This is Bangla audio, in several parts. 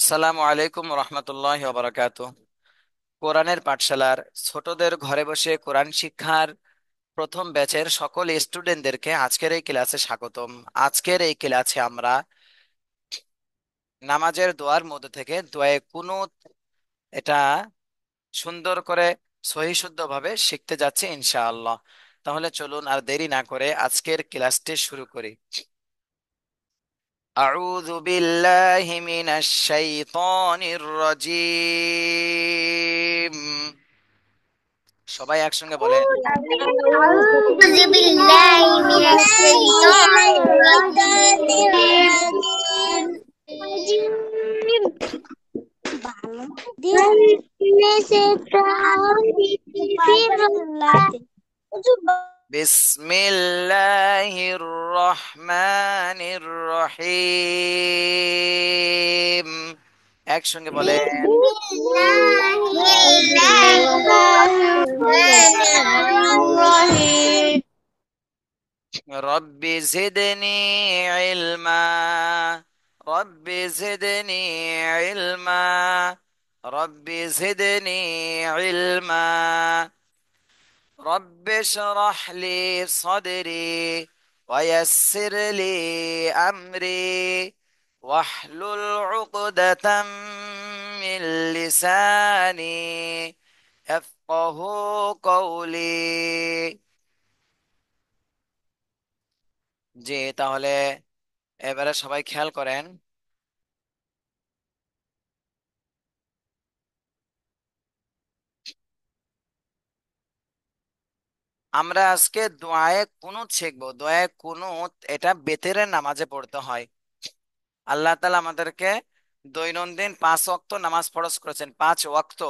আসসালামু আলাইকুম রহমতুল্লাহ বারাকাতু কোরআনের পাঠশালার ছোটদের ঘরে বসে কোরআন শিক্ষার প্রথম ব্যাচের সকল স্টুডেন্টদেরকে আজকের এই ক্লাসে স্বাগতম আজকের এই ক্লাসে আমরা নামাজের দোয়ার মধ্যে থেকে দোয়ায়ে কুনুত এটা সুন্দর করে সহিশুদ্ধভাবে শিখতে যাচ্ছি ইনশাআল্লাহ তাহলে চলুন আর দেরি না করে আজকের ক্লাসটি শুরু করি أعوذ بالله من الشيطان الرجيم সবাই একসঙ্গে বলে أعوذ بسم الله الرحمن الرحيم الرحمن الرحيم رب زدني علما رب زدني علما رب زدني علما رب اشرح لي صدري ويسر لي أمري واحلل عقدة من لساني يفقه قولي জি তাহলে এবারে সবাই খেয়াল করেন আমরা আজকে দোয়ায়ে কুনুত শিখবো দোয়ায়ে কুনুত এটা বেতেরের নামাজে পড়তে হয় আল্লাহ তালা আমাদেরকে দৈনন্দিন পাঁচ অক্ত নামাজ ফরজ করেছেন পাঁচ অক্ত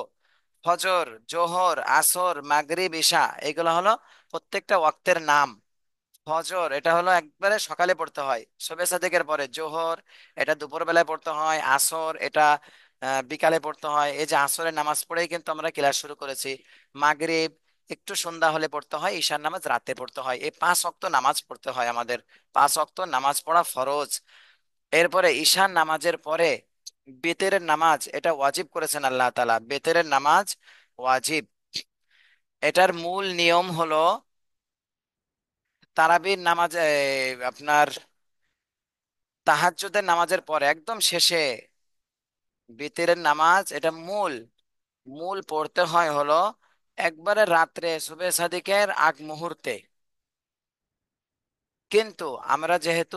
ফজর জোহর আসর মাগরিব ইশা এগুলো হলো প্রত্যেকটা অক্তের নাম ফজর এটা হলো একবারে সকালে পড়তে হয় শবে সাদেকের পরে জোহর এটা দুপুরবেলায় পড়তে হয় আসর এটা বিকালে পড়তে হয় এই যে আসরের নামাজ পড়েই কিন্তু আমরা ক্লাস শুরু করেছি মাগরিব একটু সন্ধ্যা হলে পড়তে হয় ঈশার নামাজ রাতে পড়তে হয় এই পাঁচ অক্ত নামাজ পড়তে হয় আমাদের পাঁচ অক্ত নামাজ পড়া ফরজ এরপরে ঈশার নামাজের পরে বেতেরের নামাজ এটা ওয়াজিব করেছেন আল্লাহ তালা বেতেরের নামাজ ওয়াজিব এটার মূল নিয়ম হলো তারাবির নামাজ আপনার তাহাজ্জুদের নামাজের পরে একদম শেষে বেতেরের নামাজ এটা মূল মূল পড়তে হয় হলো একবারে রাত্রে শুভে সাদিকের আগ মুহূর্তে কিন্তু আমরা যেহেতু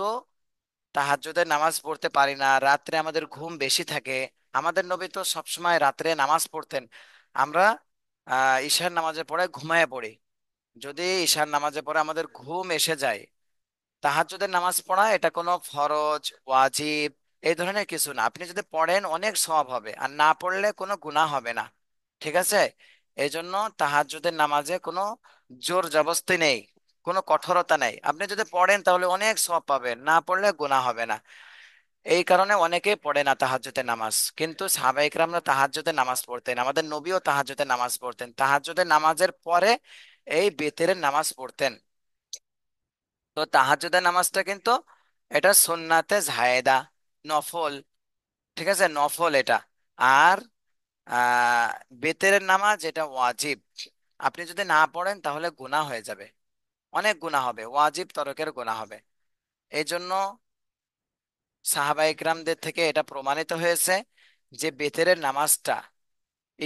তাহাজ্জুদের নামাজ পড়তে পারি না রাত্রে আমাদের ঘুম বেশি থাকে আমাদের নবী তো সবসময় রাত্রে নামাজ পড়তেন আমরা আহ ঈশার নামাজে পড়ে ঘুমায় পড়ি যদি ঈশার নামাজে পড়ে আমাদের ঘুম এসে যায় তাহাজ্জুদের নামাজ পড়া এটা কোনো ফরজ ওয়াজিব এই ধরনের কিছু না আপনি যদি পড়েন অনেক সওয়াব হবে আর না পড়লে কোনো গুনাহ হবে না ঠিক আছে এই জন্য তাহাজ্জুদের নামাজে কোনো জোর জবস্তি নেই কোনো কঠোরতা নেই আপনি যদি পড়েন তাহলে অনেক সব পাবেন না পড়লে গুণা হবে না এই কারণে অনেকেই পড়ে না তাহাজ্জুদের নামাজ কিন্তু সাহাবা ইকরামরা তাহাজ্জুদের নামাজ পড়তেন আমাদের নবীও তাহাজ্জুদের নামাজ পড়তেন তাহাজ্জুদের নামাজের পরে এই বেতের নামাজ পড়তেন তো তাহাজ্জুদের নামাজটা কিন্তু এটা সুন্নাতে জায়েদা নফল ঠিক আছে নফল এটা আর আহ বেতেরের নামাজ যেটা ওয়াজিব আপনি যদি না পড়েন তাহলে গুনাহ হয়ে যাবে অনেক গুনাহ হবে ওয়াজিব তরকের গুনাহ হবে এই জন্য সাহাবা ইকরামদের থেকে এটা প্রমাণিত হয়েছে যে বেতেরের নামাজটা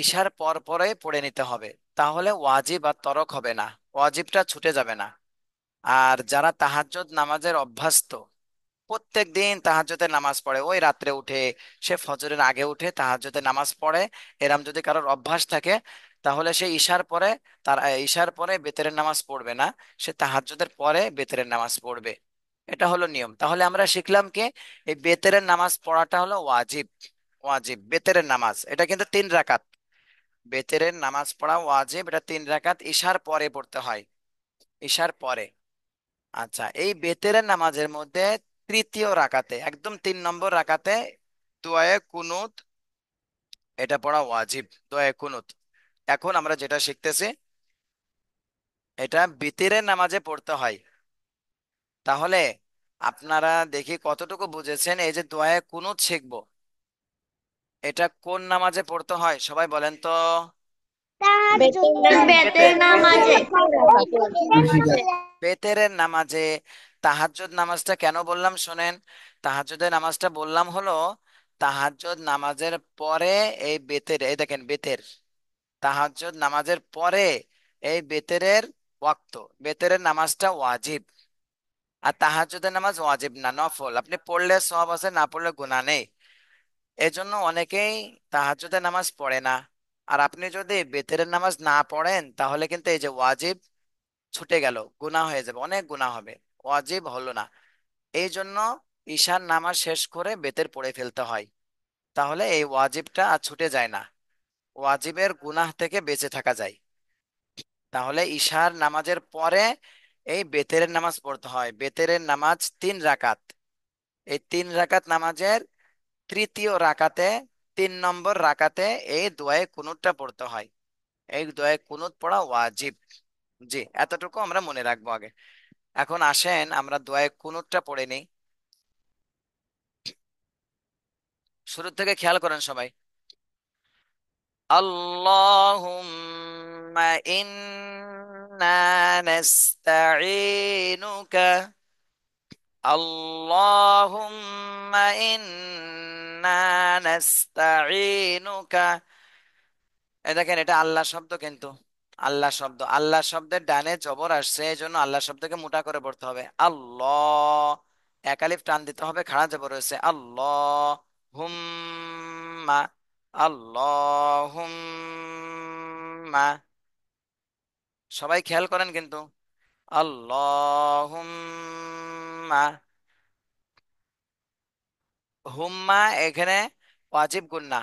ঈশার পর পরে পড়ে নিতে হবে তাহলে ওয়াজিব আর তরক হবে না ওয়াজিবটা ছুটে যাবে না আর যারা তাহাজ্জুদ নামাজের অভ্যস্ত প্রত্যেক দিন তাহাজ্জুদের নামাজ পড়ে ওই রাত্রে উঠে সে ফজরের আগে উঠে তাহাজ্জুদের নামাজ পড়ে এরম যদি কারোর অভ্যাস থাকে তাহলে সে ইশার পরে তার ইশার পরে বেতেরের নামাজ পড়বে না সে তাহাজ্জুদের পরে বেতেরের নামাজ পড়বে এটা হলো নিয়ম তাহলে আমরা শিখলাম কি এই বেতেরের নামাজ পড়াটা হলো ওয়াজিব ওয়াজিব বেতেরের নামাজ এটা কিন্তু তিন রাকাত বেতেরের নামাজ পড়া ওয়াজিব এটা তিন রাকাত ইশার পরে পড়তে হয় ইশার পরে আচ্ছা এই বেতেরের নামাজের মধ্যে তৃতীয় রাকাতে একদম তিন নম্বর রাকাতে দোয়ায়ে কুনুত এটা পড়া ওয়াজিব দোয়ায়ে কুনুত এখন আমরা যেটা শিখতেছি এটা বিতিরের নামাজে পড়তে হয় তাহলে আপনারা দেখি কতটুকু বুঝেছেন এই যে দোয়ায়ে কুনুত শিখবো এটা কোন নামাজে পড়তে হয় সবাই বলেন তো বেতের নামাজে তাহাজ্জুদ নামাজটা কেন বললাম শোনেন তাহাজ্জুদের নামাজটা বললাম হলো তাহাজ্জুদ নামাজের পরে এই বেতের এই দেখেন বেতের তাহাজ্জুদ নামাজের পরে এই বেতেরের ওয়াক্ত বেতেরের নামাজটা ওয়াজিব আর তাহাজ্জুদের নামাজ ওয়াজিব না নফল আপনি পড়লে সব আছে না পড়লে গুণা নেই এজন্য অনেকেই তাহাজ্জুদের নামাজ পড়ে না আর আপনি যদি বেতেরের নামাজ না পড়েন তাহলে কিন্তু এই যে ওয়াজিব ছুটে গেল গুণা হয়ে যাবে অনেক গুণা হবে ওয়াজিব হলো না এই জন্য ঈশার নামাজ শেষ করে বেতের পড়ে ফেলতে হয় তাহলে এই ওয়াজিবটা আর ছুটে যায় না ওয়াজিবের গুনাহ থেকে বেঁচে থাকা যায় তাহলে ঈশার নামাজের পরে এই বেতের নামাজ পড়তে হয় বেতেরের নামাজ তিন রাকাত এই তিন রাকাত নামাজের তৃতীয় রাকাতে তিন নম্বর রাকাতে এই দোয়ায় কুনুতটা পড়তে হয় এই দোয়ায় কুনুত পড়া ওয়াজিব জি এতটুকু আমরা মনে রাখবো আগে এখন আসেন আমরা দোয়ায় কুনুতটা পড়ে নেই শুরু থেকে খেয়াল করেন সবাই اللهم إنا نستعينك اللهم إنا نستعينك দেখেন এটা আল্লাহ শব্দ কিন্তু আল্লাহ শব্দ আল্লাহ শব্দের ডানে জবর আসছে এই জন্য আল্লাহ শব্দকে মোটা করে পড়তে হবে আল্লাহ একালিফ টান দিতে হবে খাড়া জবর রয়েছে আল্লাহ হুম্মা আল্লাহ হুম্মা সবাই খেয়াল করেন কিন্তু আল্লাহুম্মা হুম্মা এখানে ওয়াজিব গুন্না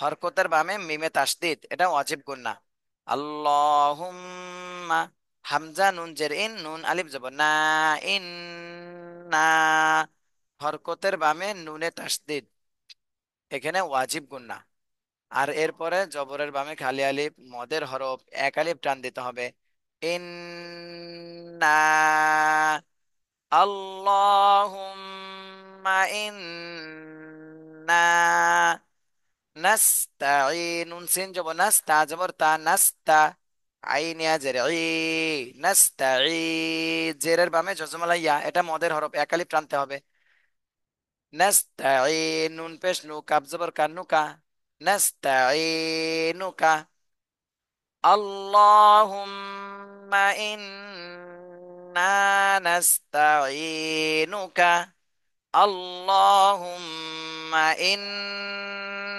হরকতের বামে মিমে তাসদিদ এটা ওয়াজিব গুন্না আল্লাহুম্মা হামজা নুন জের ইন নুন আলিফ জবর না ইন না হরকতের বামে নুনে তাসদিদ এখানে ওয়াজিব গুন্না আর এরপরে জবরের বামে খালি আলিফ মদের হরফ এক আলিফ টান দিতে হবে ইন্না আল্লাহুম্মা ইন্না نستعين এটা মদের হরফ একালি প্রান্তে হবে নুন পেশ নু জবর কা নুকা নাস্তাইনুকা আল্লাহুম্মা ইন্না নাস্তাইনুকা আল্লাহুম্মা ইন্না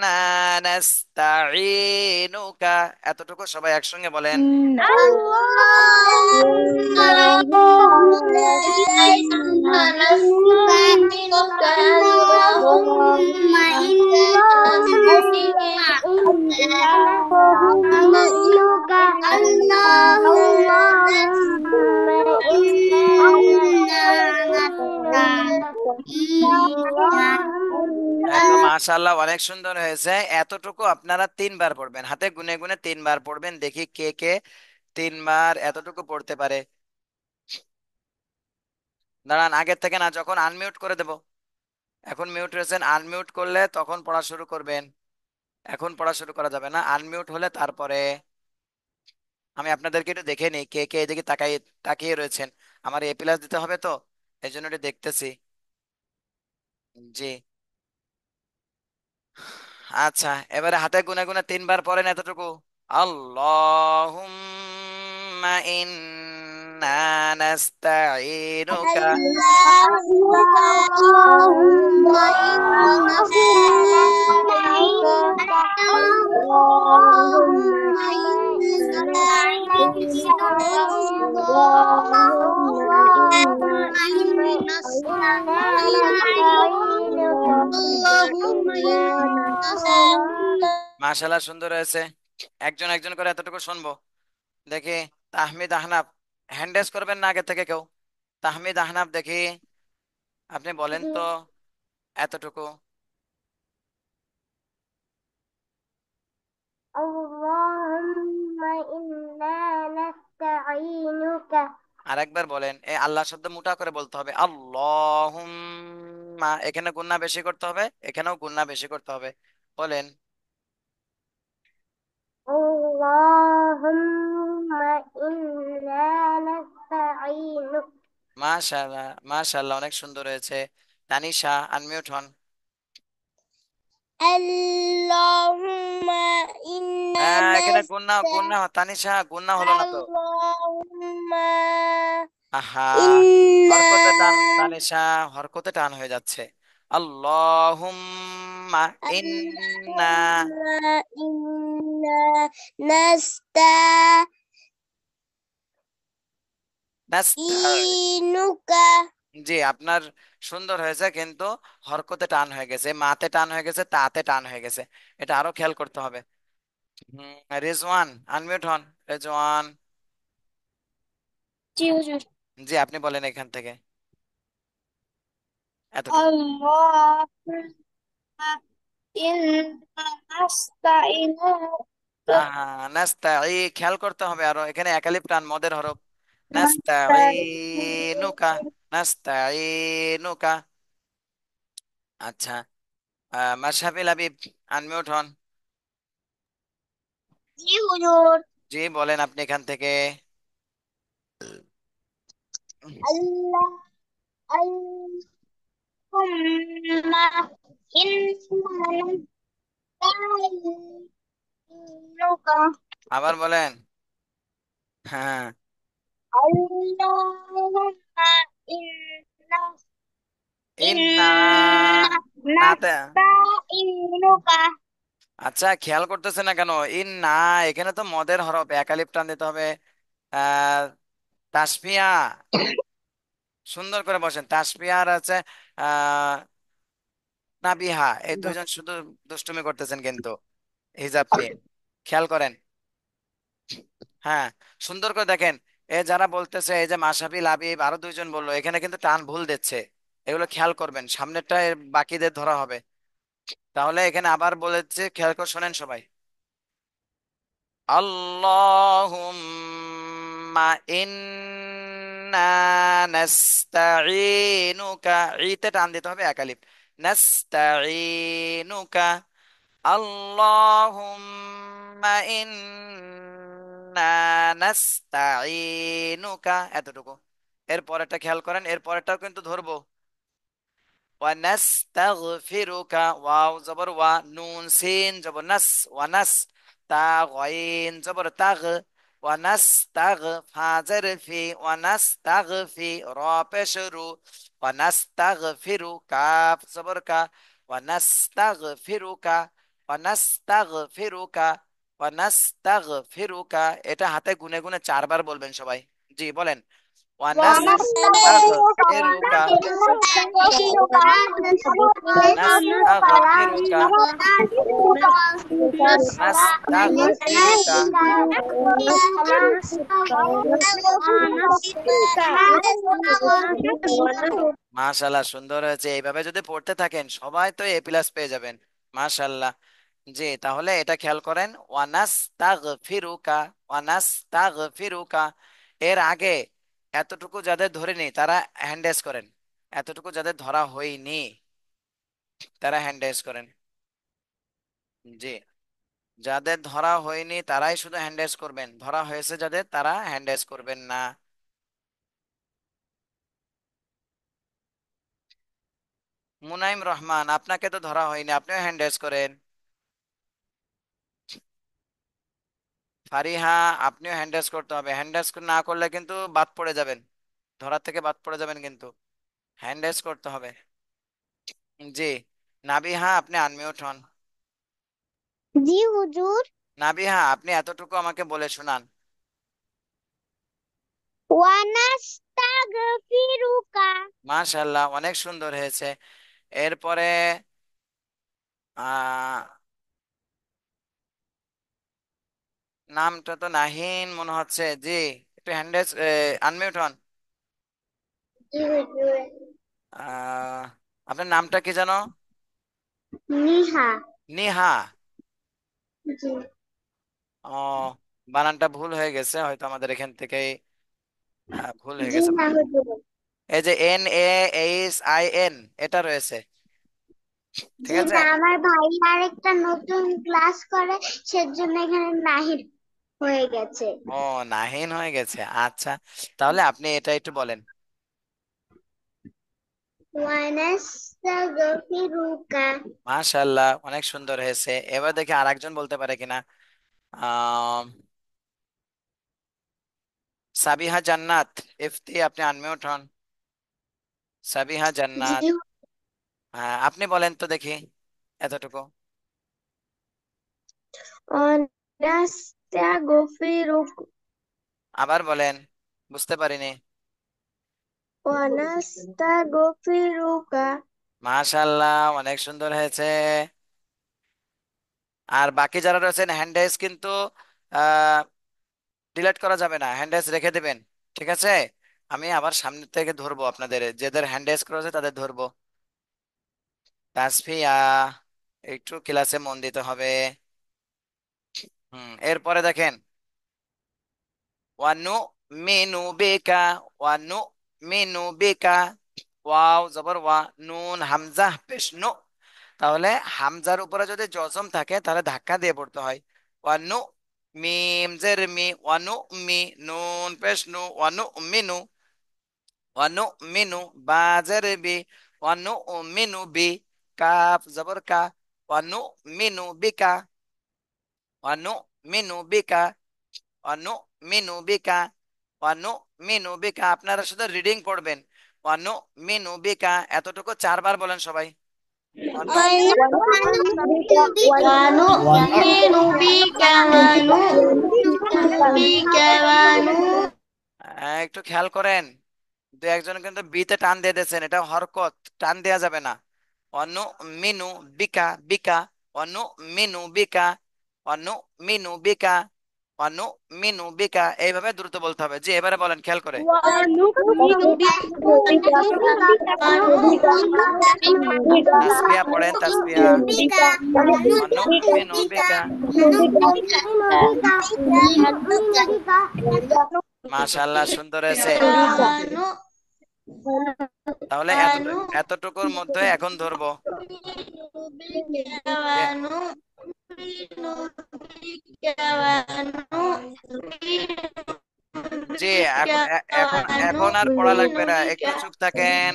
নাস্তাইনুকা এতটুকু সবাই একসঙ্গে বলেন আল্লাহ মাশাআল্লাহ অনেক সুন্দর হয়েছে এতটুকু আপনারা তিনবার পড়বেন হাতে গুনে গুনে তিনবার পড়বেন দেখি কে কে তিনবার এতটুকু পড়তে পারে দাঁড়ান আগের থেকে না যখন আনমিউট করে দেব এখন মিউট রয়েছেন আনমিউট করলে তখন পড়া শুরু করবেন এখন পড়া শুরু করা যাবে না আনমিউট হলে তারপরে আমি আপনাদেরকে একটু দেখে নিই কে কে এদিকে তাকাই তাকিয়ে রয়েছেন আমার এ প্লাস দিতে হবে তো এই জন্য একটু দেখতেছি জি আচ্ছা এবারে হাতে গুনে গুনে তিনবার পরেন এতটুকু আল্লাহুম্মা ইন্না নাস্তাঈনুকা আল্লাহুম্মা আল্লাহুম্মা ইন্না নাস্তাঈনুকা মাশাল্লাহ সুন্দর হয়েছে একজন একজন করে এতটুকু শুনবো দেখি তাহমিদ আহনাব হ্যান্ডেজ করবেন না আগে থেকে কেউ তাহমিদ আহনাব দেখি আপনি বলেন তো এতটুকু আরেকবার বলেন এ আল্লাহ শব্দ মোটা করে বলতে হবে আল্লাহ মা এখানে গুন্না বেশি করতে হবে এখানেও গুন্না বেশি করতে হবে বলেন মাশাআল্লাহ মাশাআল্লাহ অনেক সুন্দর হয়েছে তানিশা আনমিউট হন হ্যাঁ, এখানে গুন্না গুন্না তানিশা গুন্না হলো না তো আহা হরকতে টান তানিশা হরকতে টান হয়ে যাচ্ছে আল্লাহুম্মা ইন্না নাস্তা নাস্তার ইনুকা জি আপনার সুন্দর হয়েছে কিন্তু হরকতে টান হয়ে গেছে মাতে টান হয়ে গেছে তাতে টান হয়ে গেছে এটা আরো খেয়াল করতে হবে রেজওয়ান আনমিউট হন রেজওয়ান জি হুজুর জি আপনি বলেন এখান থেকে এতটুকু নাস্তাই খেয়াল করতে হবে আরো এখানে একালিফ টান মদের হরফ নাস্তাইনুকা নাস্তাইনুকা আচ্ছা আহ মাশরাফিল হাবিব আনমিউট হন জি বলেন আপনি এখান থেকে আবার বলেন হ্যাঁ আচ্ছা খেয়াল করতেছে না কেন ইন না এখানে তো মদের হরফ একালিপ টান দিতে হবে তাসপিয়া সুন্দর করে বসেন তাসপিয়া আর আছে আহ নাবিহা এই দুজন শুধু দুষ্টুমি করতেছেন কিন্তু হিজাব নিয়ে খেয়াল করেন হ্যাঁ সুন্দর করে দেখেন এ যারা বলতেছে এই যে মাসাবি লাবিব আরো দুইজন বললো এখানে কিন্তু টান ভুল দিচ্ছে এগুলো খেয়াল করবেন সামনেরটা বাকিদের ধরা হবে তাহলে এখানে আবার বলেছে খেয়াল করে শোনেন সবাই আল্লাহুম টান দিতে হবে একালিপ নাস্তাইনুকা এতটুকু এর পরেরটা খেয়াল করেন এর পরেরটাও কিন্তু ধরবো ওয়া واو ওয়া ونون سين زبر نس তা تاغين জবর তাগ ওয়ানাস্তাগ ফাজের ফি ওয়ানাস্তাগ ফি র পেশরু ওয়ানাস্তাগ ফিরু কাফ সবর কা ওয়ানাস্তাগ ফিরু কা ওয়ানাস্তাগ ফিরু কা ওয়ানাস্তাগ ফিরু কা এটা হাতে গুনে গুনে চারবার বলবেন সবাই জি বলেন ونستغفرك মাশাল্লাহ সুন্দর হয়েছে এইভাবে যদি পড়তে থাকেন সবাই তো এ প্লাস পেয়ে যাবেন মাশাল্লাহ জি তাহলে এটা খেয়াল করেন ওয়ানাস তাগ ফিরুকা ওয়ানাস তাগ ফিরুকা এর আগে এতটুকু যাদের ধরেনি তারা হ্যান্ডেজ করেন এতটুকু যাদের ধরা হয়নি তারা হ্যান্ডেজ করেন জি যাদের ধরা হয়নি তারাই শুধু হ্যান্ডেজ করবেন ধরা হয়েছে যাদের তারা হ্যান্ডেজ করবেন না মুনাইম রহমান আপনাকে তো ধরা হয়নি আপনিও হ্যান্ডেজ করেন ফারিহা আপনিও হ্যান্ড ওয়াশ করতে হবে হ্যান্ড ওয়াশ না করলে কিন্তু বাদ পড়ে যাবেন ধরার থেকে বাদ পড়ে যাবেন কিন্তু হ্যান্ড ওয়াশ করতে হবে জি নাবিহা আপনি আনমিউট হন জি হুজুর নাবিহা আপনি এতটুকু আমাকে বলে শোনান ওয়ানাস্তাগফিরুকা মাশাআল্লাহ অনেক সুন্দর হয়েছে এরপরে আহ নামটা তো নাহিন মনে হচ্ছে জি একটু হ্যান্ডেজ আনমিউট হন আপনার নামটা কি জানো নিহা নেহা ও বানানটা ভুল হয়ে গেছে হয়তো আমাদের এখান থেকেই ভুল হয়ে গেছে হ্যাঁ, এই যে N A H I N এটা রয়েছে ঠিক আছে আমার ভাই আর একটা নতুন ক্লাস করে সেজন্য এখানে নাহিদ হয়ে গেছে ও নাহিন হয়ে গেছে আচ্ছা তাহলে আপনি এটা একটু বলেন ওয়ানাস্তাগফিরুকা মাশাআল্লাহ অনেক সুন্দর হয়েছে এবার দেখি আরেকজন বলতে পারে কিনা আহ সাবিহা জান্নাত ইফতি আপনি আনমিউট হন সাবিহা জান্নাত হ্যাঁ আপনি বলেন তো দেখি এতটুকু অনার্স أستغفرك আবার বলেন বুঝতে পারিনি ونستغفرك মাশাআল্লাহ অনেক সুন্দর হয়েছে আর বাকি যারা রয়েছেন হ্যান্ডেজ কিন্তু ডিলেট করা যাবে না হ্যান্ডেজ রেখে দেবেন ঠিক আছে আমি আবার সামনে থেকে ধরবো আপনাদের যাদের হ্যান্ডেজ রাইজ করেছে তাদের ধরবো তাসফিয়া একটু ক্লাসে মন দিতে হবে হুম এরপরে দেখেন ওয়ানু মিনু বেকা ওয়ানু মিনু বেকা ওয়াও জবর ওয়া নুন হামজা পেশ তাহলে হামজার উপরে যদি জজম থাকে তাহলে ধাক্কা দিয়ে পড়তে হয় ওয়ানু মিম জের মি ওয়ানু মি নুন পেশ নু ওয়ানু মিনু ওয়ানু মিনু বা জের বি ওয়ানু মিনু বি কাফ জবর কা ওয়ানু মিনু বিকা অনুমিনু বিকা অনুমিনু বিকা অনুমিনু বিকা আপনারা শুধু রিডিং পড়বেন অনুমিনু বিকা এতটুকু চারবার বলেন সবাই হ্যাঁ, একটু খেয়াল করেন দু একজন কিন্তু বিতে টান দিয়ে দিয়েছেন এটা হরকত টান দেয়া যাবে না অনু মিনু বিকা বিকা অনু অনুমিনু বিকা অনু মিনু বিকা অনু মিনু বিকা এইভাবে দ্রুত বলতে হবে জি এবারে বলেন খেয়াল করে তাসবিয়া পড়েন তাসবিয়া অনু বিকা মাশাআল্লাহ সুন্দর আছে তাহলে এতটুকুর মধ্যে এখন ধরবো জি এখন এখন আর পড়া লাগবে না একটু চুপ থাকেন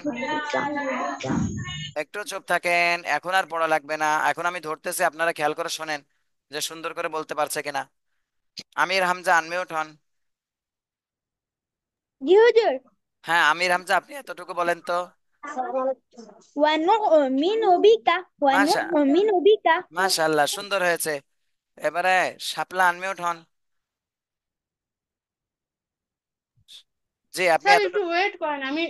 একটু চুপ থাকেন এখন আর পড়া লাগবে না এখন আমি ধরতেছি আপনারা খেয়াল করে শোনেন যে সুন্দর করে বলতে পারছে কিনা আমির হামজা আনমে উঠন হ্যাঁ আমির হামজা আপনি এতটুকু বলেন তো সুন্দর হয়েছে এবারে জি আপনি একটু ওয়েট করেন আমি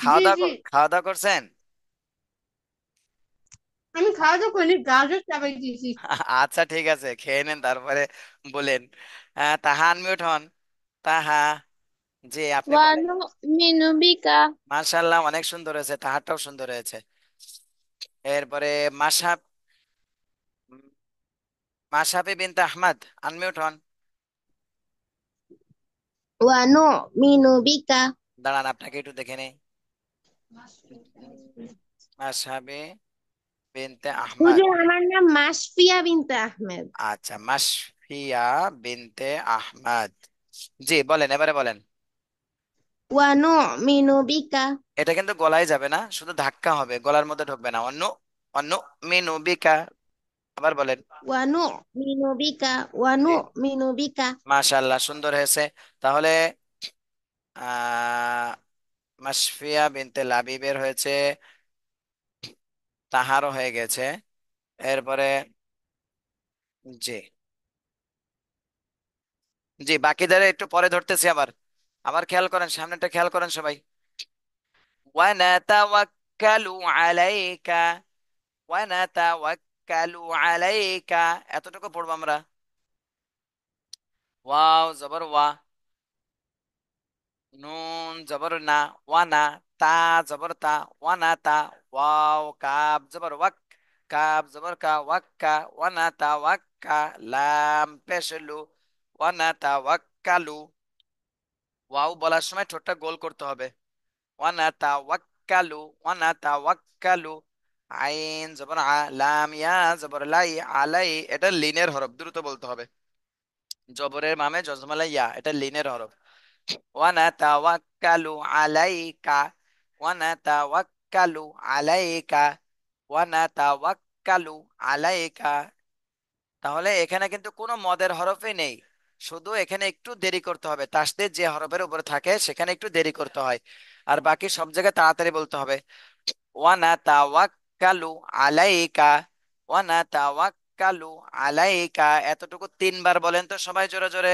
খাওয়া দাওয়া খাওয়া দাওয়া করছেন আমি খাওয়া দাওয়া করিনি গাজর চাবাই দিয়েছি আচ্ছা ঠিক আছে খেয়ে নেন তারপরে বলেন তাহা আনমিউট হন তাহা জি আপনি বলেন মাশাআল্লাহ অনেক সুন্দর হয়েছে তাহারটাও সুন্দর হয়েছে এরপরে মাসাব মাসাবি বিনতে আহমদ আনমিউট হন দাঁড়ান আপনাকে একটু দেখে নেই মাসাবি বিনতে আহমদ হুজুর আমার নাম মাসফিয়া বিনতে আহমেদ আচ্ছা মাসফিয়া বিনতে আহমদ জি বলেন এবারে বলেন ওয়া নুমিনু বিকা এটা কিন্তু গলায় যাবে না শুধু ধাক্কা হবে গলার মধ্যে ঢুকবে না অন্য অন্য মিনু বিকা আবার বলেন ওয়া নুমিনু বিকা ওয়া নুমিনু বিকা মাশাআল্লাহ সুন্দর হয়েছে তাহলে আহ মাসফিয়া বিনতে লাবিবের হয়েছে তাহারও হয়ে গেছে এরপরে জি জি বাকিদের একটু পরে ধরতেছি আবার আবার খেয়াল করেন সামনেটা খেয়াল করেন সবাই ওয়ানা ওয়ানাতাওয়াক্কালু আলাইকা ওয়ানাতাওয়াক্কালু আলাইকা এতটুকু পড়বো আমরা ওয়াও জবর ওয়া নুন জবর না ওয়ানা তা জবর তা ওয়ানা তা ওয়াও কাব জবর ওয়াক কাব জবর কা ওয়াক্কা ওয়ানা তা ওয়াক্কা লাম পেশলু ওয়ানা তা ওয়াক্কালু ওয়াও বলার সময় ঠোঁটটা গোল করতে হবে ওয়ানা তা ওয়াক্কালু ওয়ানা তা ওয়াক্কালু আইন জবর লাম ইয়া জবর লাই আলাই এটা লিনের হরফ দ্রুত বলতে হবে জবরের মামে জজমালা ইয়া এটা লিনের হরফ ওয়ানা তা ওয়াক্কালু আলাইকা ওয়ানা তা ওয়াক্কালু আলাইকা ওয়ানা তা ওয়াক্কালু আলাইকা তাহলে এখানে কিন্তু কোনো মদের হরফই নেই শুধু এখানে একটু দেরি করতে হবে তাসদের যে হরফের উপরে থাকে সেখানে একটু দেরি করতে হয় আর বাকি সব জায়গায় তাড়াতাড়ি বলতে হবে ওয়ানা তাওয়াক্কালু আলাইকা ওয়ানা তাওয়াক কালু আলাইকা এতটুকু তিনবার বলেন তো সবাই জোরে জোরে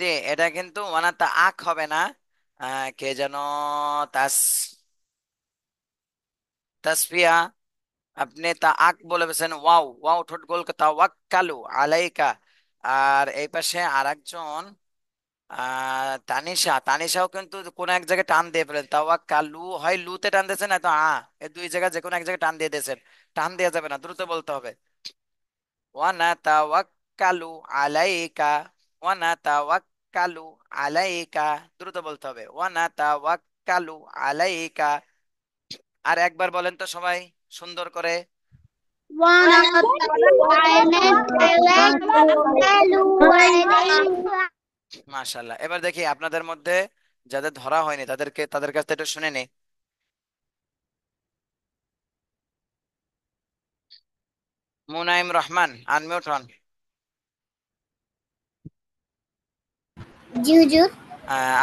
যে এটা কিন্তু ওয়ানাতা আখ হবে না কে যেন তাস তাসফিয়া আপনি তা আক বলে বলেছেন ওয়াও ওয়াও ঠোঁট গোল কালু আলাইকা আর এই পাশে আর একজন তানিশা তানিশাও কিন্তু কোন এক জায়গায় টান দিয়ে ফেলেন কালু হয় লুতে টান দিয়েছেন না তো আ এই দুই জায়গায় যে কোনো এক জায়গায় টান দিয়ে দিয়েছেন টান দেওয়া যাবে না দ্রুত বলতে হবে ওয়ানা তাওয়াক্কালু আলাইকা ওয়ানা তাওয়াক্কালু আলাইকা দ্রুত বলতে হবে ওয়ানা তাওয়াক্কালু আলাইকা আর একবার বলেন তো সবাই সুন্দর করে মাশাল্লাহ এবার দেখি আপনাদের মধ্যে যাদের ধরা হয়নি তাদেরকে তাদের কাছ থেকে একটু শুনে নে মুনাইম রহমান আনমিউট হন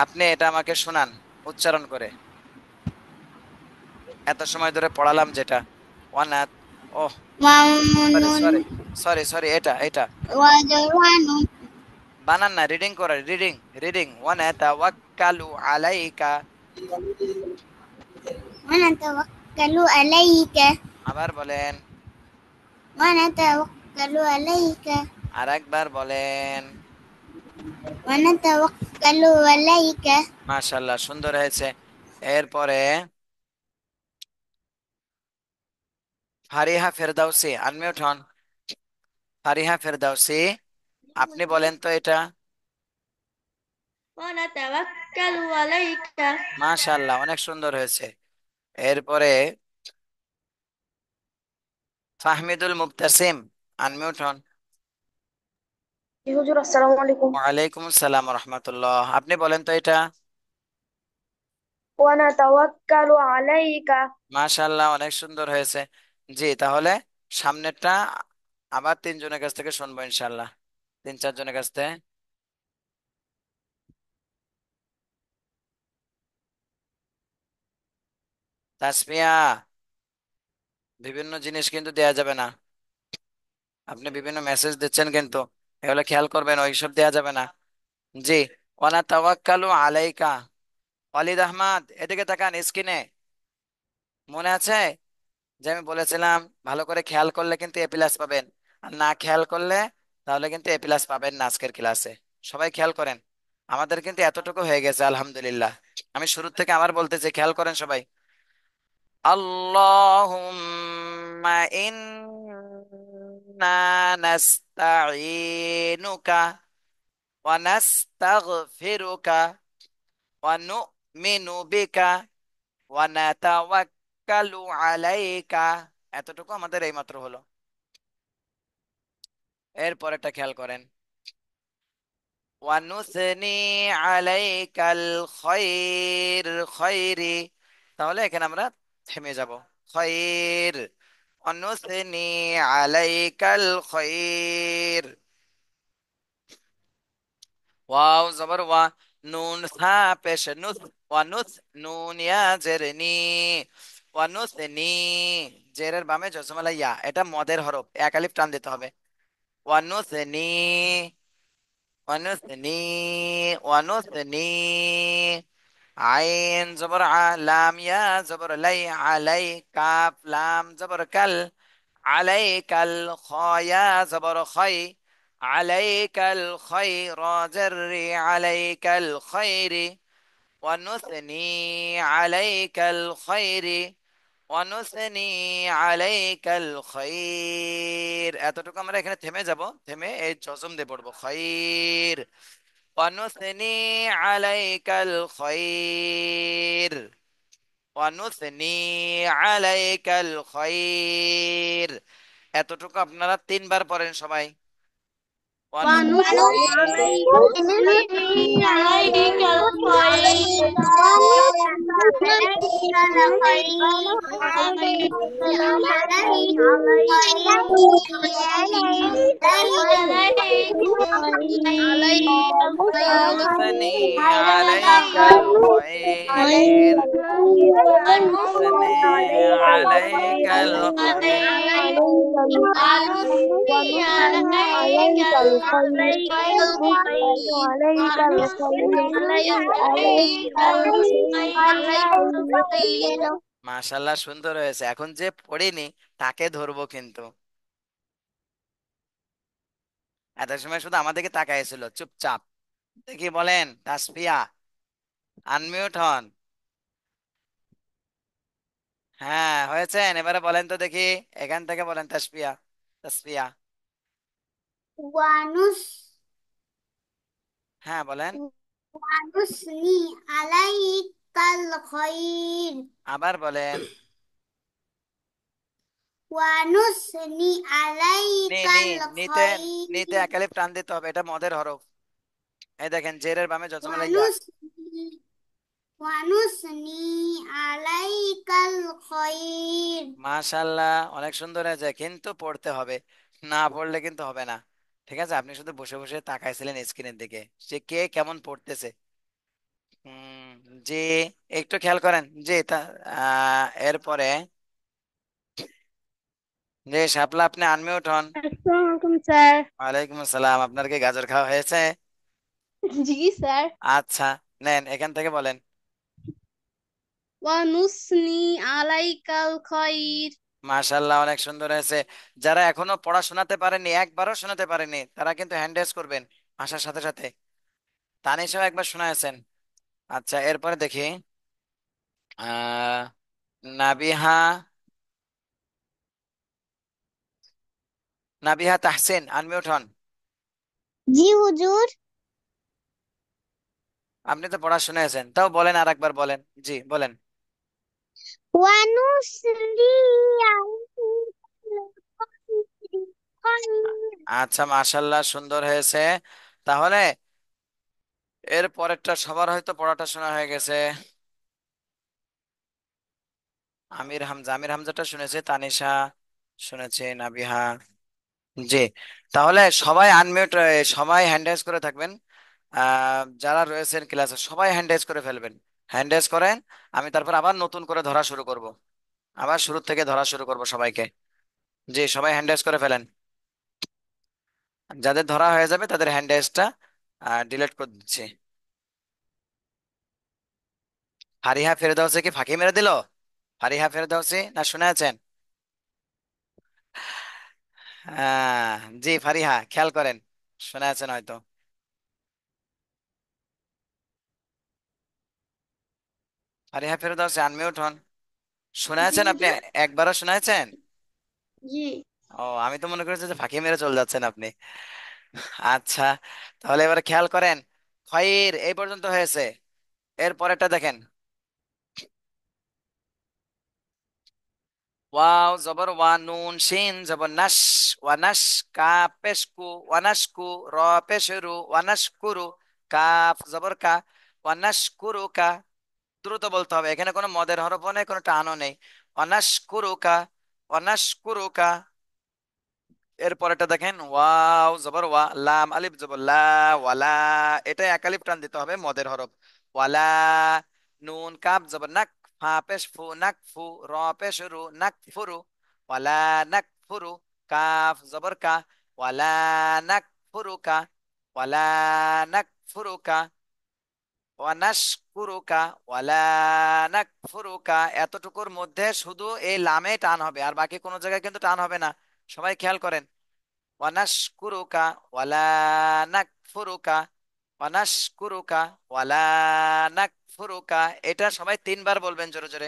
আপনি এটা আমাকে শোনান উচ্চারণ করে এত সময় ধরে পড়ালাম যেটা ওয়ানাত ও সরি সরি এটা এটা বানান না রিডিং করে রিডিং রিডিং ওয়ানা ওয়াক্কালু আলাইকা আবার বলেন ওয়ানা তাওয়াক্কালু আরেকবার বলেন ওয়ানা সুন্দর হয়েছে এরপরে ফারিহা ফেরদাউসে আনমিউট হন ফারিহা ফেরদাউসে আপনি বলেন তো এটা মাশাল্লাহ অনেক সুন্দর হয়েছে এরপরে ফাহমিদুল মুক্তাসিম আনমিউট হন হুজুর আসসালামু আলাইকুম ওয়া আলাইকুম আসসালাম ওয়া রাহমাতুল্লাহ আপনি বলেন তো এটা ওয়া আলাইকা মাশাআল্লাহ অনেক সুন্দর হয়েছে জি তাহলে সামনেরটা আবার তিনজনের কাছ থেকে শুনবো ইনশাল্লাহ তিন চারজনের কাছ থেকে তাসমিয়া বিভিন্ন জিনিস কিন্তু দেয়া যাবে না আপনি বিভিন্ন মেসেজ দিচ্ছেন কিন্তু এগুলো খেয়াল করবেন ওইসব দেয়া যাবে না জি ওয়ানা তাওয়াক্কালু আলাইকা ওয়ালিদ আহমদ এদিকে তাকান স্ক্রিনে মনে আছে যে আমি বলেছিলাম ভালো করে খেয়াল করলে কিন্তু এ প্লাস পাবেন আর না খেয়াল করলে তাহলে কিন্তু এ প্লাস পাবেন না আজকের ক্লাসে সবাই খেয়াল করেন আমাদের কিন্তু এতটুকু হয়ে গেছে আলহামদুলিল্লাহ আমি শুরু থেকে বলতে বলতেছি খেয়াল করেন সবাই আল্লাহুম্মা ইন্না নাস্তাঈনুকা ওয়া নাস্তাগফিরুকা ওয়া নু'মিনু আলাইকা এতটুকু আমাদের মাত্র হলো এরপর একটা খেয়াল করেন ওয়ানুসনি আলাইকাল তাহলে এখানে আমরা থেমে যাব অনুসনি আলাইকাল ওয়াও জবর ওয়া নুন সা পেশ নুস ওয়ানুস নুন ইয়া জেরনি ওয়ানুসনি জেরের বামে জজমালা ইয়া এটা মদের হরফ এক আলিফ টান দিতে হবে ওয়ানুসনি ওয়ানুসনি ওয়ানুসনি আইন জবর আলাম ইয়া জবর লাই আলাই কাফ লাম জবর কাল আলাই কাল খয়া জবর খয় عليك الخير جري عليك الخير ونثني عليك الخير অনুসনি আলাইকাল খৈর এতটুকু আমরা এখানে থেমে যাব থেমে এই জজম দিয়ে পড়বো খৈর অনুসনি আলাইকাল খৈর অনুসনি আলাইকাল খৈর এতটুকু আপনারা তিনবার পড়েন সবাই Panu, علي মাশাল্লাহ সুন্দর হয়েছে এখন যে পড়িনি তাকে ধরবো কিন্তু এত সময় শুধু আমাদেরকে তাকাইছিল চুপচাপ দেখি বলেন তাসফিয়া আনমিউট হন হ্যাঁ হয়েছেন এবারে বলেন তো দেখি এখান থেকে বলেন তাসফিয়া তাসফিয়া ওয়ানুস হ্যাঁ বলেন ওয়ানুসনি আলাইকাল খৈর আবার বলেন ওয়ানুসনি নি নি আলাইকাল নিতে নিতে খৈর একালে প্রাণ দিতে হবে এটা মদের হরফ এই দেখেন জেরের বামে যজমালাই ইয়া ওয়ানুসনি মাশাল্লাহ অনেক সুন্দর কিন্তু পড়তে হবে না পড়লে কিন্তু হবে না ঠিক আছে আপনি শুধু বসে বসে তাকাইছিলেন স্ক্রিনের দিকে কে কেমন পড়তেছে হুম একটু খেয়াল করেন যে এরপরে যে শাপলা আপনি আনমিউট হন ওয়ালাইকুম আসসালাম আপনার কি গাজর খাওয়া হয়েছে জি স্যার আচ্ছা নেন এখান থেকে বলেন ওয়া অনেক সুন্দর হয়েছে যারা এখনো পড়া শোনাতে পারেনি একবারও শোনাতে পারেনি তারা কিন্তু করবেন আসার সাথে সাথে একবার আচ্ছা এরপরে দেখি আহ নাবিহা নাবিহা তাহসিন আনমিউট হন জি হুজুর আপনি তো পড়া শুনেছেন তাও বলেন আর একবার বলেন জি বলেন আচ্ছা মাশাল্লাহ সুন্দর হয়েছে তাহলে এর পরেরটা সবার হয়তো পড়াটা শোনা হয়ে গেছে আমির হামজা আমির হামজাটা শুনেছে তানিশা শুনেছে নাবিহা জি তাহলে সবাই আনমিউট সবাই হ্যান্ড করে থাকবেন আহ যারা রয়েছেন ক্লাসে সবাই হ্যান্ড করে ফেলবেন হ্যান্ডেজ করেন আমি তারপর আবার নতুন করে ধরা শুরু করব আবার শুরু থেকে ধরা শুরু করব সবাইকে জি সবাই হ্যান্ডেজ করে ফেলেন যাদের ধরা হয়ে যাবে তাদের হ্যান্ডেজটা ডিলেট ডিলিট করে দিচ্ছি ফারিহা দাওছে কি ফাঁকি মেরে দিল ফারিহা দাওছে না শুনে আছেন জি ফারিহা খেয়াল করেন শুনে আছেন হয়তো আরে হ্যাঁ ফেরদৌস আনমিউট হন শোনা জি আপনি একবারও শোনা জি ও আমি তো মনে করেছি যে ফাঁকি মেরে চলে যাচ্ছেন আপনি আচ্ছা তাহলে এবার খেয়াল করেন খয়ের এই পর্যন্ত হয়েছে এর পরেরটা দেখেন ওয়াও জবর ওয়া নুন শিন জবর নাস ওয়া নাস কা পেশকু ওয়া নাসকু র পেশরু ওয়া নাসকুরু কাফ জবর কা ওয়া নাসকুরু কা দ্রুত বলতে হবে এখানে কোনো মদের হরফ নেই কোনো টানও নেই অনাশ কুরুকা অনাশ কুরুকা এরপরেটা দেখেন ওয়াও জবর ওয়া লাম আলিফ জবর লা ওয়ালা এটা এক আলিফ টান দিতে হবে মদের হরফ ওয়ালা নুন কাপ জবর নাক ফা পেশ ফু নাক ফু র পেশ রু নাক ফুরু ওয়ালা নাক ফুরু কাফ জবর কা ওয়ালা নাক ফুরু কা ওয়ালা নাক ফুরু কা ওয়ানাশকুরুকা ওয়ালানাকফুরুকা এতটুকুর মধ্যে শুধু এই লামে টান হবে আর বাকি কোনো জায়গায় কিন্তু টান হবে না সবাই খেয়াল করেন ওয়ানাশকুরুকা ওয়ালানাকফুরুকা ওয়ানাশকুরুকা ওয়ালানাকফুরুকা এটা সবাই তিনবার বলবেন জোরে জোরে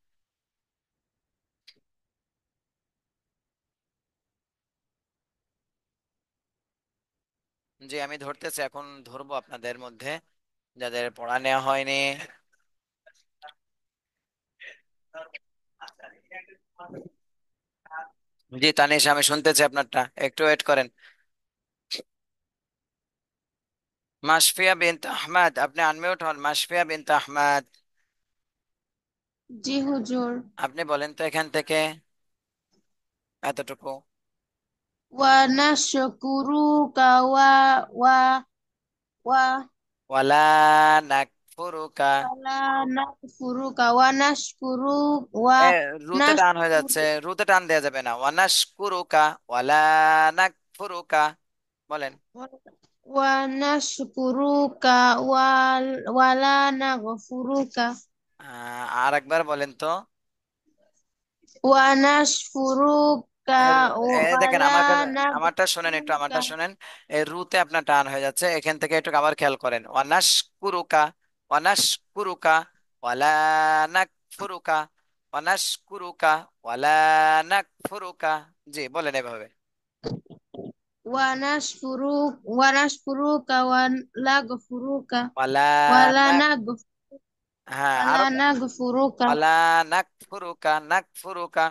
যে আমি ধরতেছি এখন ধরবো আপনাদের মধ্যে যাদের পড়া নেওয়া হয়নি জি তানিশ আমি শুনতেছি আপনারটা একটু ওয়েট করেন মাসফিয়া বিনত আহমদ আপনি আনমিউট হন মাসফিয়া বিনত আহমদ জি হুজুর আপনি বলেন তো এখান থেকে এতটুকু wanashkuruka wa wa wa wala nakfuruka wala nakfuruka wanashkuru wa এ, রুতে টান হয়ে যাচ্ছে রুতে টান দেওয়া যাবে না ওয়ানাশকুরুকা ওয়ালা নাকফুরুকা বলেন wanashkuruka wa wala naghfuruka আহ, আর একবার বলেন তো wanashkuru আমারটা শোনেন একটু আমারটা শোনেন রুতে আপনার টান হয়ে যাচ্ছে এখান থেকে একটু আবার খেয়াল করেন অনাস কুরুকা অনাস কুরুকা ওয়ালানাক ফুরুকা অনাস কুরুকা ওয়ালানাক ফুরুকা জি বলেন এভাবে ওয়ানাশফুরুক ওয়ানাশফুরুকা ওয়ালাগফুরুকা ওয়ালানাগ হ্যাঁ ওয়ালানাগফুরুকা ওয়ালানাকফুরুকা নাকফুরুকা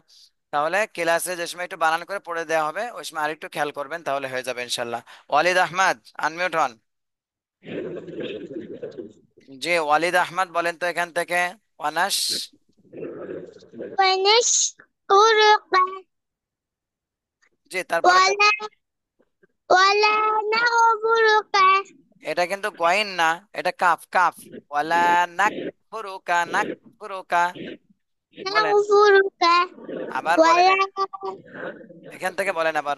তাহলে ক্লাসে যে সময় একটু বানান করে পড়ে দেওয়া হবে ওই সময় আরেকটু খেয়াল করবেন তাহলে হয়ে যাবে ইনশাল্লাহ ওয়ালিদ আহমদ আনমিউট হন জি ওয়ালিদ আহমদ বলেন তো এখান থেকে অনাস জি তারপর এটা কিন্তু গয়েন না এটা কাফ কাফ ওয়ালা নাকফুরুকা নাকফুরুকা আবার বলেন এখান থেকে বলেন আবার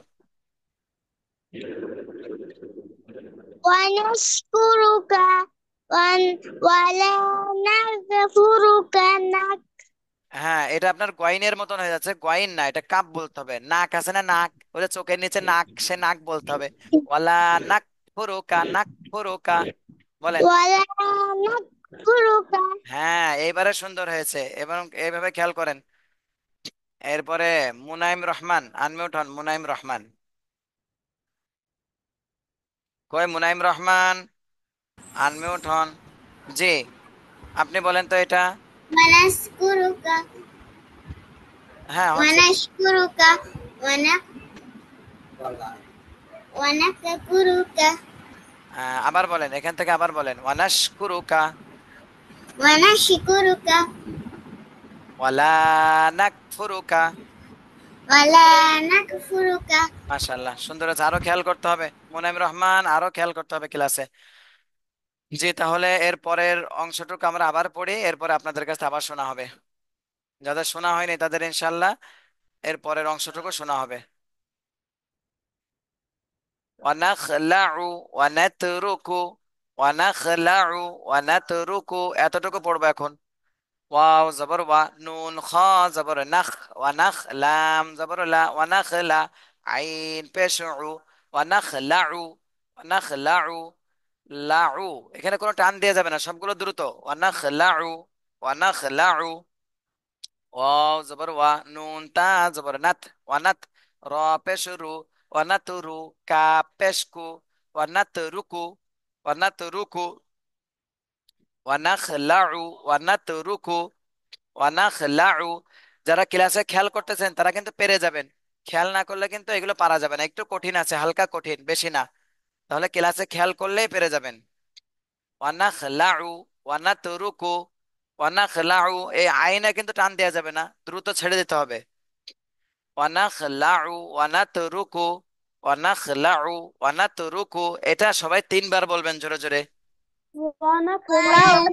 হ্যাঁ এটা আপনার গয়নের মতন হয়ে যাচ্ছে গয়ন না এটা কাপ বলতে হবে নাক আছে না নাক ওটা চোখের নিচে নাক সে নাক বলতে হবে ওয়ালা নাক ফুরুকা নাক ফুরুকা বলেন ওয়ালা হ্যাঁ এইবারে সুন্দর হয়েছে এবং এইভাবে খেয়াল করেন এরপরে মুনাইম রহমান আনমিউট হন মুনাইম রহমান কই মুনাইম রহমান আনমিউট হন জি আপনি বলেন তো এটা হ্যাঁ আবার বলেন এখান থেকে আবার বলেন কুরুকা ونشكرك ولا نكفرك ولا نكفرك মাশাআল্লাহ সুন্দর আছে আরো খেয়াল করতে হবে মুনাইম রহমান আরো খেয়াল করতে হবে ক্লাসে জি তাহলে এর পরের অংশটুকু আমরা আবার পড়ি এরপরে আপনাদের কাছে আবার শোনা হবে যাদের শোনা হয়নি তাদের ইনশাল্লাহ এর পরের অংশটুকু শোনা হবে ونخلع ونترك ওয়ানাখলাউ ওয়ানাতরুকু এতটুকু পড়বো এখন ওয়াও জবর ওয়া নুন খ জবর নাখ ওয়ানাখ লাম জবর লা ওয়ানাখলা আইন পেশু ওয়ানাখলাউ ওয়ানাখলাউ লাউ এখানে কোনো টান দেওয়া যাবে না সবগুলো দ্রুত ওয়ানাখলাউ ওয়ানাখলাউ ওয়াও জবর ওয়া নুন তা জবর নাত ওয়ানাত র পেশরু ওয়ানাতুরু কা পেশকু ওয়ানাতরুকু ওয়ানাতরুকু ওয়ানাখলাউ ওয়ানাতরুকু ওয়ানাখলাউ যারা ক্লাসে খেয়াল করতেছেন তারা কিন্তু পেরে যাবেন খেয়াল না করলে কিন্তু এগুলো পারা যাবে না একটু কঠিন আছে হালকা কঠিন বেশি না তাহলে ক্লাসে খেয়াল করলেই পেরে যাবেন ওয়ানাখলাউ ওয়ানাতরুকু ওয়ানাখলাউ এই আইনা কিন্তু টান দেওয়া যাবে না দ্রুত ছেড়ে দিতে হবে ওয়ানাখলাউ ওয়ানাতরুকু ওয়ানাখলাউ ওয়ানাতরুকু এটা সবাই তিনবার বলবেন জোরে জোরে Wanna pull out,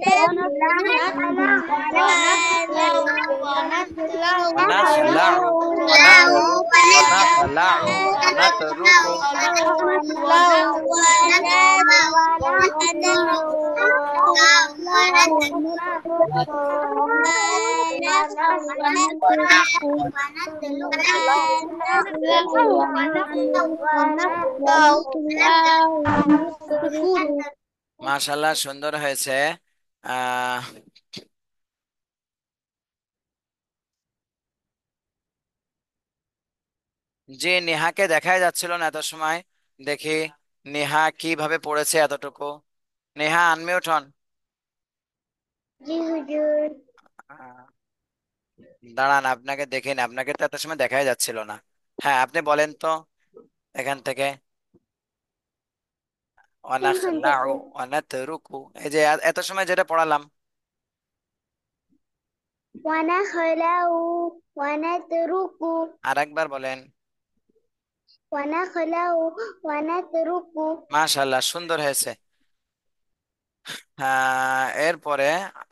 মাশাল্লাহ সুন্দর হয়েছে আহ যে নেহাকে দেখাই যাচ্ছিল না এত সময় দেখি নেহা কিভাবে পড়েছে এতটুকু নেহা আনমিউট হন দাঁড়ান আপনাকে দেখেন আপনাকে তো এত সময় দেখাই যাচ্ছিল না হ্যাঁ আপনি বলেন তো এখান থেকে অনাখলাউ অনাতরুকু এই যে এত সময় যেটা পড়ালাম আর একবার বলেন ونخلع মাশাআল্লাহ সুন্দর হয়েছে আহ হ্যাঁ, এরপরে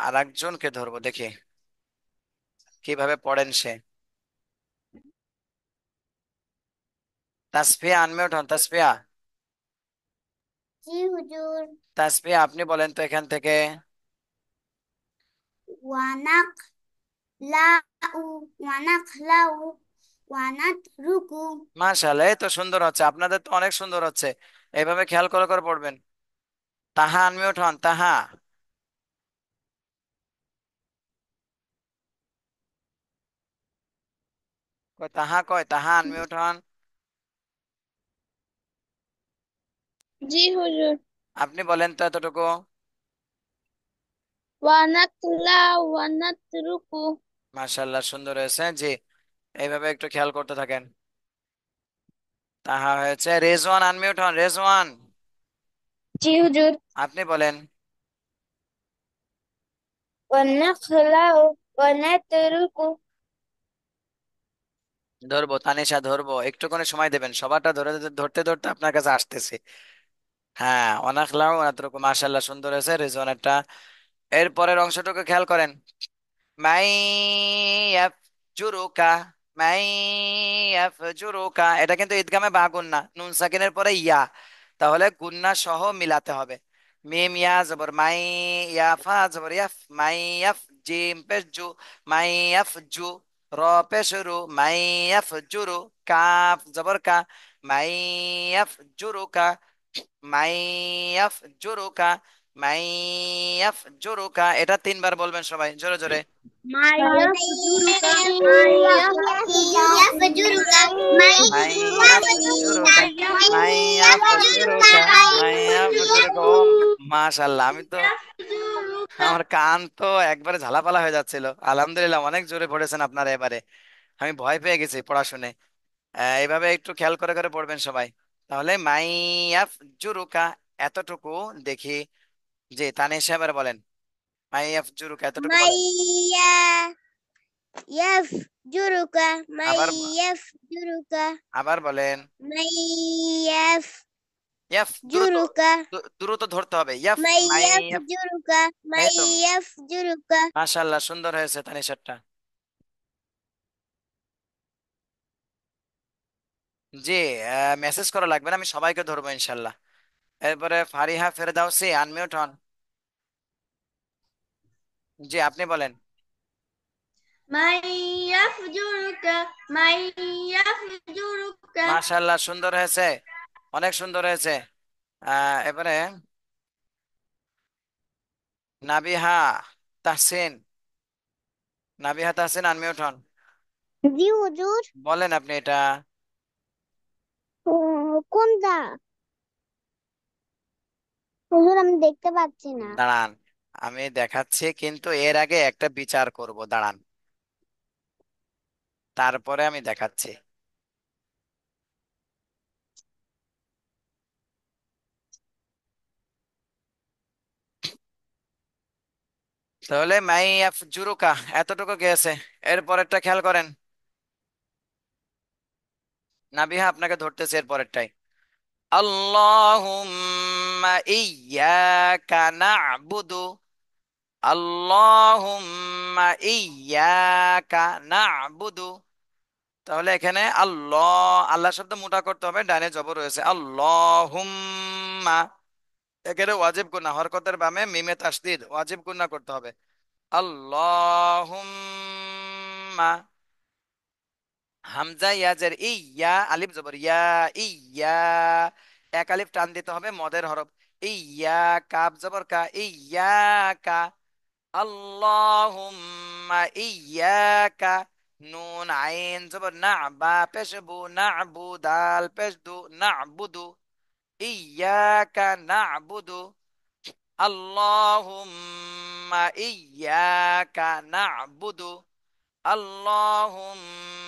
আর একজনকে ধরবো দেখি কিভাবে পড়েন সে তাসফিয়া আনমিউট হন তাসফিয়া জি হুজুর তাসবিহ আপনি বলেন তো এখান থেকে ওয়ানাক লাউ ওয়ানাক লাউ ওয়ানাত রুকু মাশাআল্লাহ এই তো সুন্দর হচ্ছে আপনাদের তো অনেক সুন্দর হচ্ছে এইভাবে খেয়াল করে করে পড়বেন তাহা আনমিউট হন তাহা কয় তাহা কয় তাহা আনমিউট হন জি হুজুর আপনি বলেন তো এতটুকু ওয়ানাতলা ওয়ানাতরুকু সুন্দর হয়েছে জি এইভাবে একটু খেয়াল করতে থাকেন তাহা হয়েছে রেজওয়ান আনমিউট হন রেজওয়ান জি হুজুর আপনি বলেন ধরবো তানিশা ধরবো একটুখানি সময় দেবেন সবারটা ধরে ধরতে ধরতে আপনার কাছে আসতেছে হ্যাঁ অনাখলাও অনাতরকু মাশাআল্লাহ সুন্দর হয়েছে রিজওয়ানেরটা এর পরের অংশটুকু খেয়াল করেন মাই এফ জুরুকা মাই এফ জুরুকা এটা কিন্তু ইদগামে বা গুন্না নুন সাকিনের পরে ইয়া তাহলে গুন্না সহ মিলাতে হবে মিম ইয়া জবর মাই ইয়াফা জবর ইয়াফ মাই এফ জিম পেশ জু মাই এফ জু র পেশ রু মাই এফ জুরু কাফ জবর কা মাই এফ জুরুকা মাইয়াফ জুরুকা মাইয়াফ এটা তিনবার বলবেন সবাই জোরে জোরে আমি তো আমার কান তো একবারে ঝালাপালা হয়ে যাচ্ছিল আলহামদুলিল্লাহ অনেক জোরে পড়েছেন আপনারা এবারে আমি ভয় পেয়ে গেছি পড়াশুনে এইভাবে একটু খেয়াল করে করে পড়বেন সবাই তাহলে মাইয়াফ জুরুকা এতটুকু দেখি যে তানিশা এবার বলেন মাইয়াফ জুরুকা এতটুকু বলেন। মাইয়া আবার- আবার বলেন ইয়াফ দ্রুত দ্রুত ধরতে হবে ইয়াফ মাইয়াফ মাইয়াফ মাইয়াফজুরুকা এই তো। মাশাআল্লাহ সুন্দর হয়েছে তানিশারটা জি মেসেজ করা লাগবে না আমি সবাইকে ধরবো ইনশাল্লাহ এরপরে ফারিহা ফেরদাউসি আনমিউট হন জি আপনি বলেন من সুন্দর হয়েছে অনেক সুন্দর হয়েছে এবারে নাবিহা তাহসিন নাবিহা তাহসিন আনমিউট হন জি হুজুর বলেন আপনি এটা কোনটা হুজুর আমি দেখতে পাচ্ছি না দাঁড়ান আমি দেখাচ্ছি কিন্তু এর আগে একটা বিচার করব দাঁড়ান তারপরে আমি দেখাচ্ছি তাহলে মাই এফ জুরুকা এতটুকু গেছে এরপরেরটা খেয়াল করেন নাবিহা আপনাকে ধরতেছে এর পরেরটাই আল্লাহুম্মা ইয়াকা না'বুদু আল্লাহুম্মা ইয়াকা না'বুদু তাহলে এখানে আল্লাহ আল্লাহ শব্দ মোটা করতে হবে ডানে জবর রয়েছে আল্লাহুম্মা একেবারে ওয়াজিব গুনাহ হরকতের বামে মিমে তাসদীদ ওয়াজিব গুনাহ করতে হবে আল্লাহুম্মা হামজা ইয়াজের ইয়া আলিফ জবর ইয়া ইয়া এক আলিফ টান দিতে হবে মদের হরফ ইয়া কাব জবর কা ইয়া কা আল্লাহুম্মা ইয়াকা নুন আইন জবর না বা পেশবু না বু দাল পেশদু না বুদু ইয়াকা না বুদু আল্লাহুম্মা ইয়াকা না বুদু আল্লাহুম্মা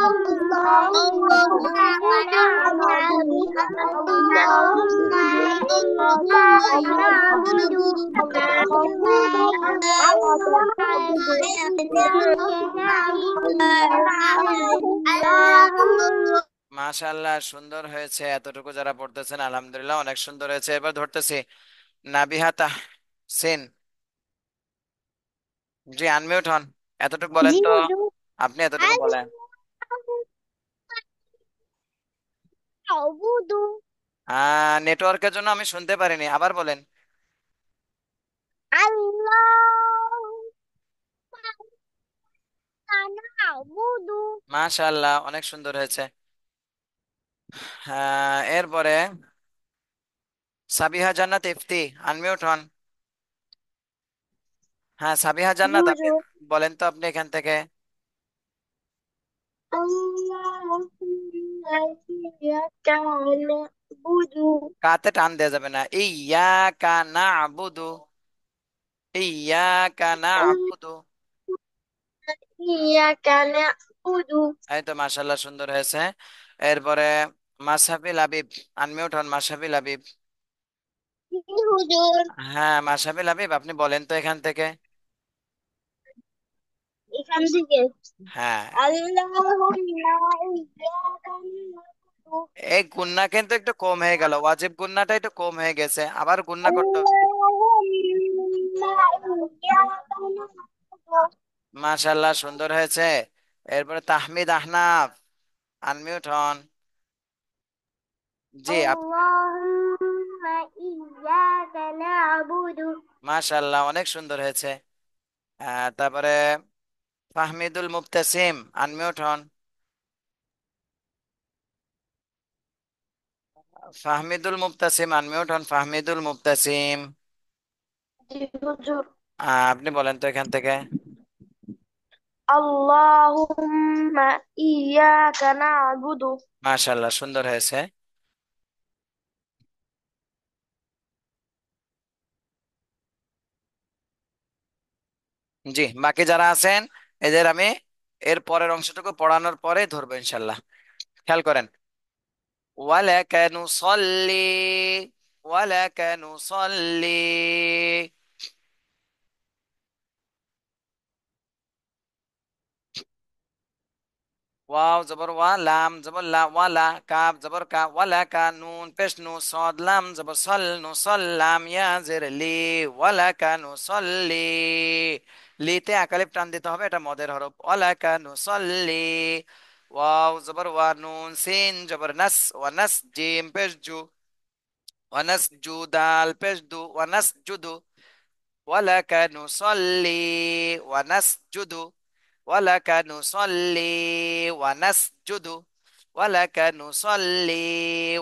মাশাল্লাহ সুন্দর হয়েছে এতটুকু যারা পড়তেছেন আলহামদুলিল্লাহ অনেক সুন্দর হয়েছে এবার ধরতেছি নাবিহা তাহসিন জি আনমিউট হন এতটুকু বলেন তো আপনি এতটুকু বলেন আবুদু আহ নেটওয়ার্কের জন্য আমি শুনতে পারিনি আবার বলেন আল্লাহ মাশাআল্লাহ অনেক সুন্দর হয়েছে এরপরে সাবিহা জান্নাত ইফতি আনমিউট হন হ্যাঁ সাবিহা জান্নাত আপনি বলেন তো আপনি এখান থেকে আল্লাহ কাতে টান দেওয়া যাবে না এই তো সুন্দর হয়েছে এরপরে মাসহাবিল আবিব আনমিউট হন মাসহাবিল হাবিব হ্যাঁ মাশাবিল লাবিব আপনি বলেন তো এখান থেকে এখান থেকে হ্যাঁ এই গুন্না কিন্তু একটু কম হয়ে গেল ওয়াজিব গুন্নাটা একটু কম হয়ে গেছে আবার গুন্না করতে মাশাল্লাহ সুন্দর হয়েছে এরপরে তাহমিদ আহনাফ আনমিউট হন জি মাশাল্লাহ অনেক সুন্দর হয়েছে তারপরে ফাহমিদুল মুবতাসিম আনমিউট হন ফাহমিদুল মুবতাসিম আনমিউট হন ফাহমিদুল মুবতাসিম আপনি বলেন তো এখান থেকে আল্লাহুম্মা ইয়াকা না'বুদু মাশাআল্লাহ সুন্দর হয়েছে জি বাকি যারা আছেন এদের আমি এর পরের অংশটুকু পড়ানোর পরে ধরবো ইনশাল্লাহ খেয়াল করেন ওয়ালাকানুসল্লি ওয়ালাকানুসল্লি ওয়াও জবর ওয়া লাম জবর লা ওয়ালা কাব জবর কা ওয়ালা কা নুন পেশ নু সদ লাম জবর সল নু সল ইয়া জের লি ওয়ালা কানু সল্লি লিতে আকালে টান দিতে হবে এটা মদের হরফ অলাকা নুসল্লি ওয়াও জবর ওয়া নুন সিন জবর নাস ওয়া নাস জিম পেশ জু ওয়া নাস জু দাল পেশ দু ওয়া নাস জুদু ওয়ালাকা নুসল্লি ওয়া নাস জুদু ওয়ালাকা নুসল্লি ওয়া নাস জুদু ওয়ালাকা নুসল্লি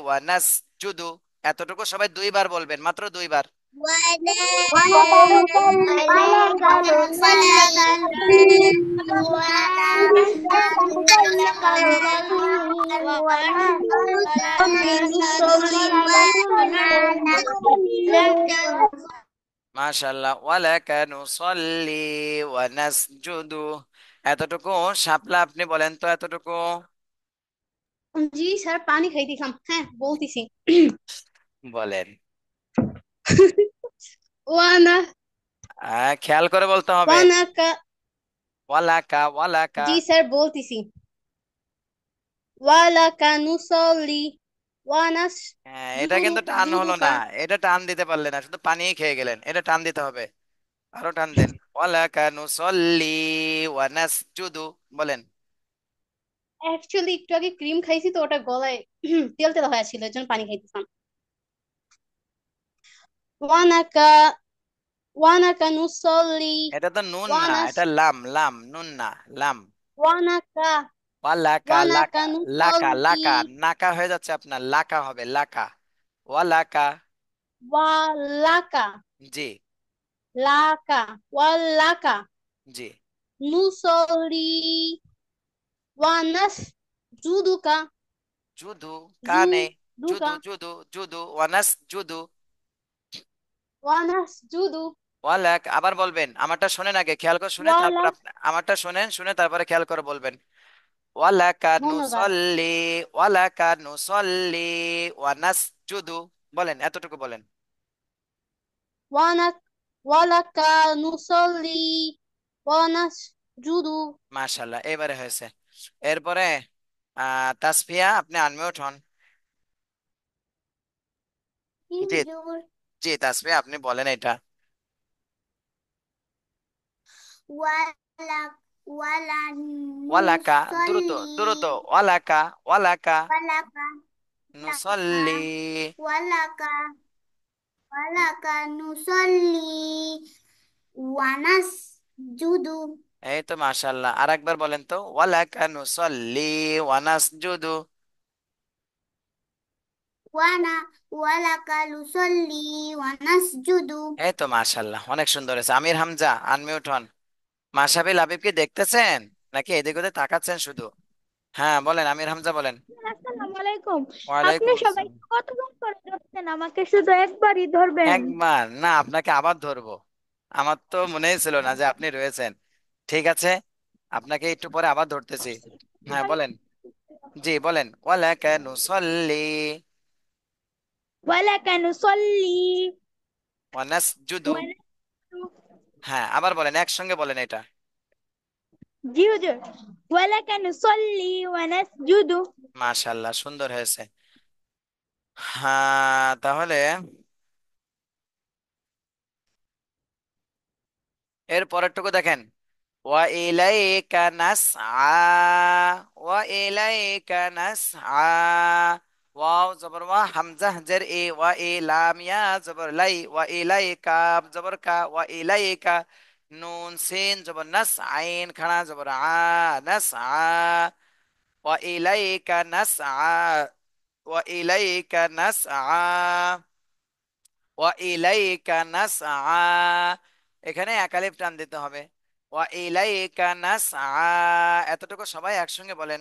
ওয়া নাস জুদু এতটুকু সবাই দুইবার বলবেন মাত্র দুইবার এতটুকু শাপলা আপনি বলেন তো এতটুকু জি স্যার পানি খাইতেছিলাম হ্যাঁ বলতেছি বলেন ওয়ানা হ্যাঁ, খেয়াল করে বলতে হবে ওয়ানাকা ওয়ালাকা ওয়ালাকা জি স্যার ওয়ালাকা ওয়ানাস হ্যাঁ এটা কিন্তু টান হলো না এটা টান দিতে পারলে না শুধু পানি খেয়ে গেলেন এটা টান দিতে হবে আরো টান দেন ওয়ালাকা নুসল্লি ওয়ানাসজুদু বলেন অ্যাকচুয়ালি একটু আগে ক্রিম খাইছি তো ওটা গলায় তেল তেল হয়েছিল এর জন্য পানি খাইতেছিলাম ওয়ানাকা ওয়ানাকা নুসল্লি এটা তো নুন না এটা লাম লাম নুন না লাম ওয়ানাকা ওয়ালাকা লাকা লাকা লাকা নাকা হয়ে যাচ্ছে আপনার লাকা হবে লাকা ওয়ালাকা ওয়ালাকা জি লাকা ওয়ালাকা জি নুসল্লি ওয়ানাসজুদুকা জুদু কানে জুদু জুদু জুদু ওয়ানাসজুদু ওয়ানাসজুদু ওয়ালাক আবার বলবেন আমারটা শোনেন আগে খেয়াল করে শুনে তারপর আমারটা শোনেন শুনে তারপরে খেয়াল করে বলবেন ওয়ালাকা ধন্যবাদ নুসাল্লি ওয়ালাকা ওয়ানাস জুদু বলেন এতটুকু বলেন ওয়ানাক ওয়ালাকা নুসল্লি এবারে হয়েছে এরপরে আহ তাসফিয়া আপনি আনমিউট হন জি জি তাসমিয়া আপনি বলেন এটা ওয়ালা ওয়ালা ওয়ালাকা দ্রুত নুসাল্লি দ্রুত ওয়ালাকা ওয়ালাকা ওয়ালাকা লাকা নুসল্লি ওয়ালাকা ওয়ালাকা নুসাল্লি ওয়ানাস জুদু এই তো মাশাল্লাহ আর একবার বলেন তো ওয়ালাকা নুসল্লি ওয়ানাসজুদু ওয়ানা এই তো মাশাল্লাহ অনেক সুন্দর হয়েছে আমির হামজা আনমিউট হন মাশাবিল হাবিবকে দেখতেছেন নাকি এদিক ওদিক তাকাচ্ছেন শুধু হ্যাঁ বলেন আমির হামজা বলেন আসসালামু আলাইকুম আপনি ওয়ালাইকুম সবাই আসসালাম করে ধরছেন আমাকে শুধু একবারই ধরবেন একবার না আপনাকে আবার ধরবো আমার তো মনেই ছিল না যে আপনি রয়েছেন ঠিক আছে আপনাকে একটু পরে আবার ধরতেছি হ্যাঁ বলেন জি বলেন ওয়ালাকা নুসাল্লি ولك نصلي ونسجد হ্যাঁ আবার বলেন একসঙ্গে বলেন এটা জি হুজুর ولك نصلي ونسجد মাশাআল্লাহ সুন্দর হয়েছে হ্যাঁ তাহলে এর পরেরটুকু দেখেন ওয়াও জবর ওয়া হামজা জের এ ওয়া এ লাম ইয়া জবর লাই ওয়া ইলাইকা জবর কা ওয়া ইলাইকা নুন সিন জবর নাস আইন খানা জবর আ নাস আ ওয়া ইলাইকা নাস আ ওয়া ইলাইকা নাস আ ওয়া ইলাইকা নাস আ এখানে একালিফ টান দিতে হবে ওয়া ইলাইকা নাস আ এতটুকু সবাই একসঙ্গে বলেন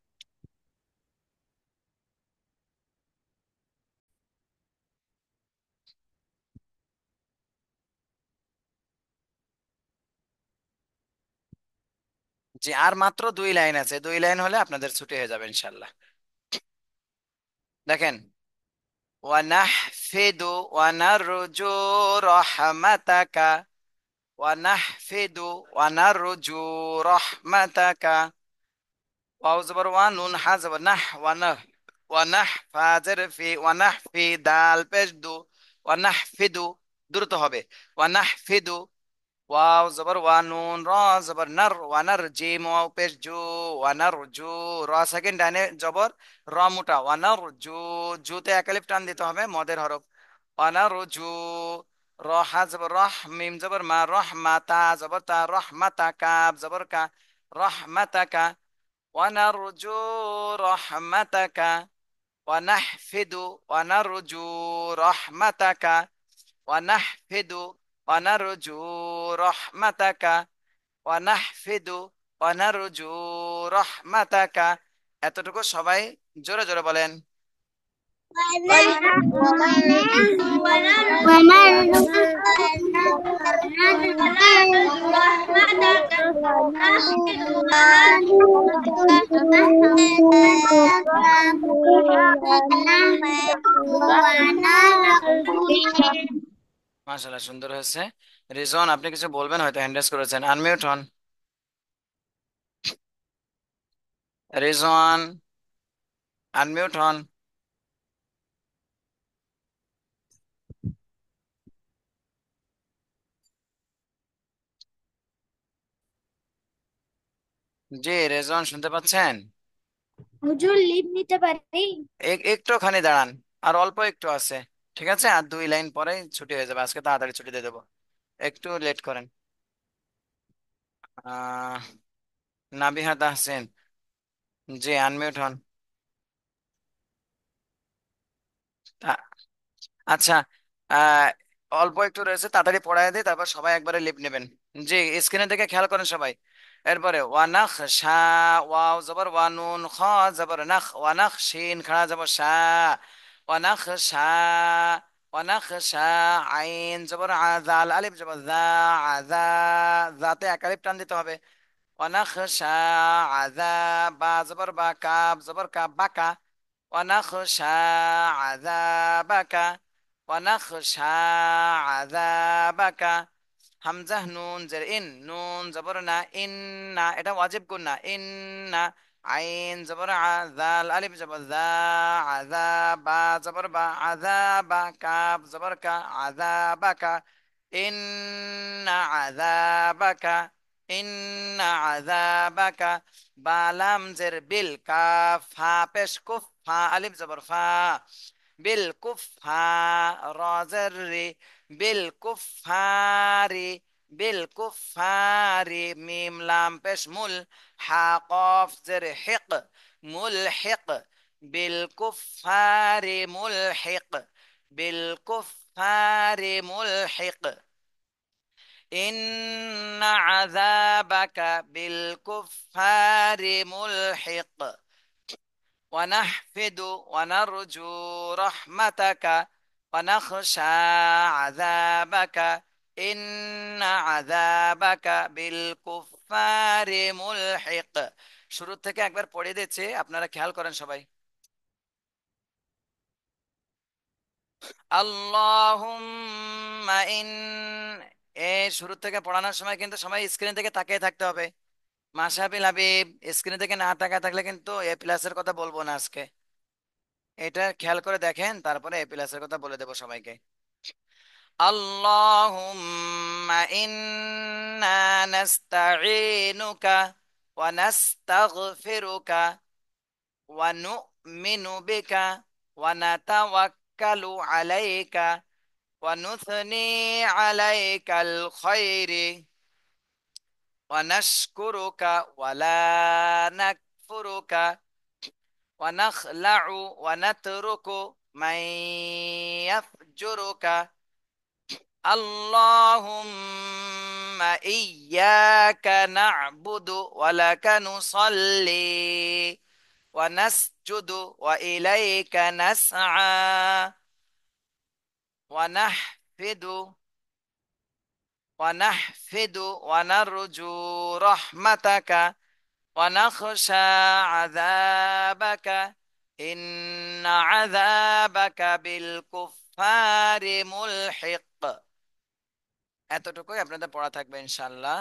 জি আর মাত্র দুই লাইন আছে দুই লাইন হলে আপনাদের ছুটি হয়ে যাবে ইনশাল্লাহ দেখেন ওয়ানাহফিদু ওয়ানারজু রহমাতাকা ওয়ানাহফিদু ওয়ানারজু রহমাতাকা ওয়াও জবর নুন হা জবর নাহ ওয়ানাহ ওয়ানাহ ফি ওয়ানাহফি দাল পেশ ওয়ানাহফিদু দ্রুত হবে ওয়ানাহফিদু واو زبر وانون را زبر نر وانر جيم واو پیش جو وانر جو را সেকেন্ড ডানে জবর র মোটা ওয়ানার জু জুতে একালিপ টান দিতে হবে মদের হরফ ওয়ানার জু রহা জবর রহ মিম জবর মা রহমাতা জবর তা রহমাতা কাব জবর কা রহমাতাকা ونرجو رحمتك ونحفد ونرجو رحمتك ونحفد ونرجو رحمتك ونحفد ونرجو رحمتك এতটুকু সবাই জোরে জোরে বলেন ونرجو মাশাআল্লাহ সুন্দর হয়েছে রিজন আপনি কিছু বলবেন হয়তো হ্যান্ডেস করেছেন আনমিউট হন রিজন আনমিউট হন জি রেজন শুনতে পাচ্ছেন হুজুর লিভ নিতে পারি একটুখানি দাঁড়ান আর অল্প একটু আছে ঠিক আছে আর দুই লাইন পরে ছুটি হয়ে যাবে আজকে তাড়াতাড়ি ছুটি দিয়ে দেবো একটু লেট করেন আহ নাবিহা তাহসিন জি আনমিউট হন আচ্ছা আহ অল্প একটু রয়েছে তাড়াতাড়ি পড়ায় দিয়ে তারপর সবাই একবারে লিভ নেবেন জি স্ক্রিনে দেখে খেয়াল করেন সবাই এরপরে ওয়ানাখ সা ওয়াও জবর ওয়ানুন খ জবর নাখ নাখ শিন খাড়া জবর সা ونخشى ونخشى عين জবর আযাল আলিফ জবর যা আযা যাতে এক আলিফ দিতে হবে ونخشى عذابا জবর বা কাব জবর কাব বাকা ونخشى عذابك ونخشى عذابك হামজাহ নুন জের ইন নুন জবর না ইন না এটা ওয়াজিব গুণ না ইন না عين زبر عذا الألف زبر ذا عذاب زبر با عذاب كاب زبر كا عذابك إن عذابك إن عذابك بالام زر بالكاف ها بش كف ها ألف زبر فا بالكف ها را زر بالكفار بالكفار ميم لام بش مل حقاف زر حق ملحق بالكفار ملحق بالكفار ملحق إن عذابك بالكفار ملحق ونحفد ونرجو رحمتك ونخشى عذابك শুরু থেকে একবার পড়ে দিচ্ছে আপনারা খেয়াল করেন সবাই আল্লাহুম এ শুরু থেকে পড়ানোর সময় কিন্তু সবাই স্ক্রিন থেকে তাকিয়ে থাকতে হবে মাসাবিল হাবিব স্ক্রিন থেকে না তাকায় থাকলে কিন্তু এ প্লাসের কথা বলবো না আজকে এটা খেয়াল করে দেখেন তারপরে এ প্লাসের কথা বলে দেবো সবাইকে اللهم إنا نستعينك ونستغفرك ونؤمن بك ونتوكل عليك ونثني عليك الخير ونشكرك ولا نكفرك ونخلع ونترك من يفجرك اللهم إياك نعبد ولك نصلي ونسجد وإليك نسعى ونحفد ونحفد ونرجو رحمتك ونخشى عذابك إن عذابك بالكفار ملحق এতটুকুই আপনাদের পড়া থাকবে ইনশাল্লাহ